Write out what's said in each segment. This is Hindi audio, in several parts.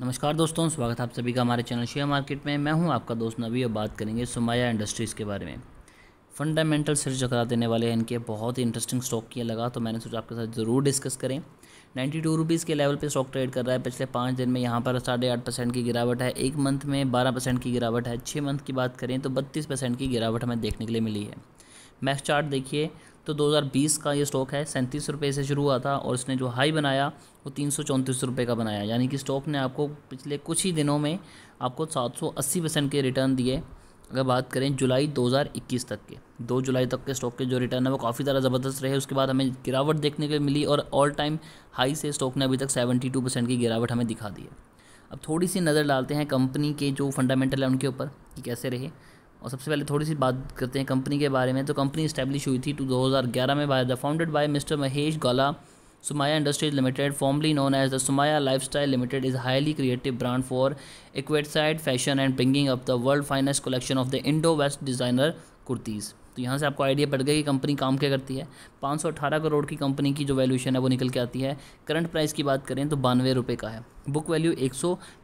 नमस्कार दोस्तों स्वागत है आप सभी का हमारे चैनल शेयर मार्केट में मैं हूं आपका दोस्त नबी और बात करेंगे सुमाया इंडस्ट्रीज़ के बारे में फंडामेंटल सर्च करा देने वाले हैं इनके बहुत ही इंटरेस्टिंग स्टॉक किया लगा तो मैंने सोचा आपके साथ ज़रूर डिस्कस करें नाइन्टी टू रुपीज़ के लेवल पे स्टॉक ट्रेड कर रहा है पिछले पाँच दिन में यहाँ पर साढ़े आठ परसेंट की गिरावट है एक मंथ में बारह परसेंट की गिरावट है छः मंथ की बात करें तो बत्तीस परसेंट की गिरावट हमें देखने के लिए मिली है मैक्स चार्ट देखिए तो 2020 का ये स्टॉक है सैंतीस रुपये से शुरू हुआ था और इसने जो हाई बनाया वो तीन सौ चौंतीस रुपये का बनाया यानी कि स्टॉक ने आपको पिछले कुछ ही दिनों में आपको 780 परसेंट के रिटर्न दिए अगर बात करें जुलाई 2021 तक के दो जुलाई तक के स्टॉक के जो रिटर्न है वो काफ़ी ज़्यादा ज़बरदस्त रहे उसके बाद हमें गिरावट देखने को मिली और ऑल टाइम हाई से स्टॉक ने अभी तक 72 परसेंट की गिरावट हमें दिखा दी है अब थोड़ी सी नज़र डालते हैं कंपनी के जो फंडामेंटल है उनके ऊपर कि कैसे रहे और सबसे पहले थोड़ी सी बात करते हैं कंपनी के बारे में तो कंपनी इस्टेब्लिश हुई थी टू दो हज़ार ग्यारह में by the founded by Mister Mahesh Gala Sumaya industries limited formerly known as the Sumaya life style limited is highly creative brand for इक्वेटसाइड fashion and bringing up the world finest collection of the indo western designer kurtis तो यहाँ से आपको आइडिया पड़ गया कि कंपनी काम क्या करती है 518 करोड़ की कंपनी की जो वैल्यूशन है वो निकल के आती है करंट प्राइस की बात करें तो बानवे रुपये का है बुक वैल्यू एक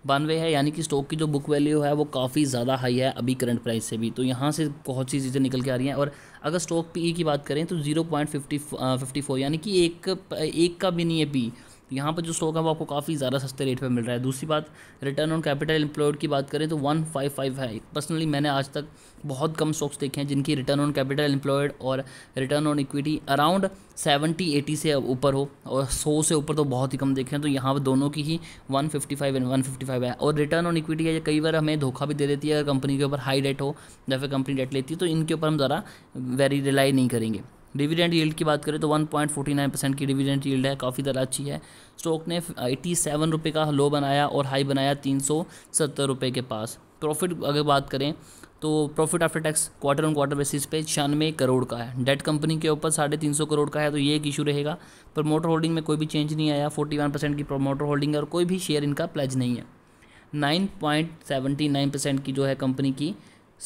बानवे है यानी कि स्टॉक की जो बुक वैल्यू है वो काफ़ी ज़्यादा हाई है अभी करंट प्राइस से भी तो यहाँ से बहुत सी चीज़ें निकल के आ रही हैं और अगर स्टॉक पी की बात करें तो ज़ीरो पॉइंट यानी कि एक एक का भी नहीं है पी तो यहाँ पर जो स्टॉक है वो आपको काफ़ी ज़्यादा सस्ते रेट पर मिल रहा है दूसरी बात रिटर्न ऑन कैपिटल एम्प्लॉयड की बात करें तो वन फाइव फाइव है पर्सनली मैंने आज तक बहुत कम स्टॉक्स देखे हैं जिनकी रिटर्न ऑन कैपिटल एम्प्लॉयड और return on equity around seventy eighty से ऊपर हो और सौ से ऊपर तो बहुत ही कम देखे हैं तो यहाँ पर दोनों की ही one fifty five and one fifty five है और रिटर्न ऑन इक्विटी है कई बार हमें धोखा भी दे देती है अगर कंपनी के ऊपर हाई डेट हो या फिर कंपनी डेट लेती है तो इनके ऊपर हम ज़रा वेरी रिलाई नहीं करेंगे डिविडेंड यील्ड की बात करें तो 1.49 परसेंट की डिविडेंड यील्ड है काफ़ी ज़्यादा अच्छी है स्टॉक ने एटी सेवन रुपये का लो बनाया और हाई बनाया तीन सौ सत्तर रुपये के पास प्रॉफिट अगर बात करें तो profit after tax quarter on quarter basis पे छियानवे करोड़ का है डेट कंपनी के ऊपर साढ़े तीन सौ करोड़ का है तो ये एक इशू रहेगा प्रमोटर होल्डिंग में कोई भी चेंज नहीं आया फोर्टी वन परसेंट की प्रमोटर होल्डिंग है और कोई भी शेयर इनका प्लेज नहीं है nine point seventy nine percent की जो है कंपनी की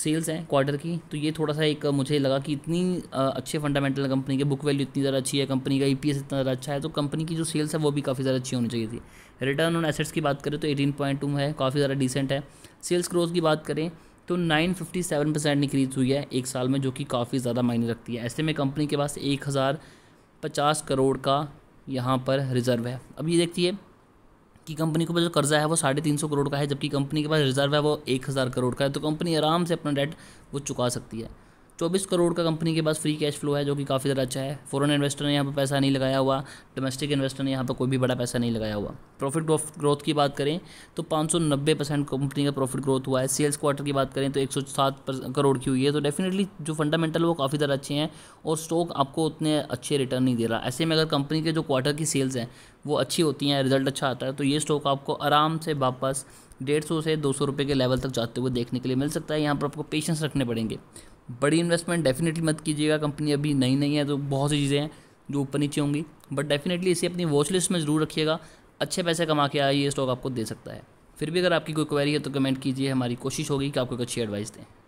सेल्स हैं क्वार्टर की तो ये थोड़ा सा एक मुझे लगा कि इतनी अच्छे फंडामेंटल कंपनी के बुक वैल्यू इतनी ज़्यादा अच्छी है कंपनी का ई e इतना ज़्यादा अच्छा है तो कंपनी की जो सेल्स है वो भी काफ़ी ज़्यादा अच्छी होनी चाहिए थी रिटर्न ऑन एसेट्स की बात करें तो एटीन पॉइंट टू है काफ़ी ज़्यादा डिसेंट है सेल्स ग्रोथ की बात करें तो nine fifty seven percent increase हुई है एक साल में जो कि काफ़ी ज़्यादा मायने रखती है ऐसे में कंपनी के पास एक हज़ार पचास करोड़ का यहाँ पर रिज़र्व है अब ये देखती है कि कंपनी को जो मतलब कर्जा है वो साढ़े तीन सौ करोड़ का है जबकि कंपनी के पास रिजर्व है वो एक हज़ार करोड़ का है तो कंपनी आराम से अपना डेट वो चुका सकती है चौबीस करोड़ का कंपनी के पास फ्री कैश फ्लो है जो कि काफ़ी ज़्यादा अच्छा है फॉरेन इन्वेस्टर ने यहाँ पर पैसा नहीं लगाया हुआ डोमेस्टिक इन्वेस्टर ने यहाँ पर कोई भी बड़ा पैसा नहीं लगाया हुआ प्रॉफिट ग्रोथ की बात करें तो पाँच कंपनी का प्रॉफिट ग्रोथ हुआ है सेल्स क्वार्टर की बात करें तो एक करोड़ की हुई है तो डेफिनेटली जो फंडामेंटल वो काफ़ी ज़्यादा अच्छे हैं और स्टॉक आपको उतने अच्छे रिटर्न नहीं दे रहा ऐसे में अगर कंपनी के जो क्वार्टर की सेल्स हैं वो अच्छी होती हैं रिजल्ट अच्छा आता है तो ये स्टॉक आपको आराम से वापस डेढ़ सौ से दो सौ रुपये के लेवल तक जाते हुए देखने के लिए मिल सकता है यहाँ पर आपको पेशेंस रखने पड़ेंगे बड़ी इन्वेस्टमेंट डेफिनेटली मत कीजिएगा कंपनी अभी नई नई है तो बहुत सी चीज़ें हैं जो ऊपर नीचे होंगी बट डेफिनेटली इसे अपनी वॉच लिस्ट में ज़रूर रखिएगा अच्छे पैसे कमा के आए ये स्टॉक आपको दे सकता है फिर भी अगर आपकी कोई क्वेरी है तो कमेंट कीजिए हमारी कोशिश होगी कि आपको एक अच्छी एडवाइस दें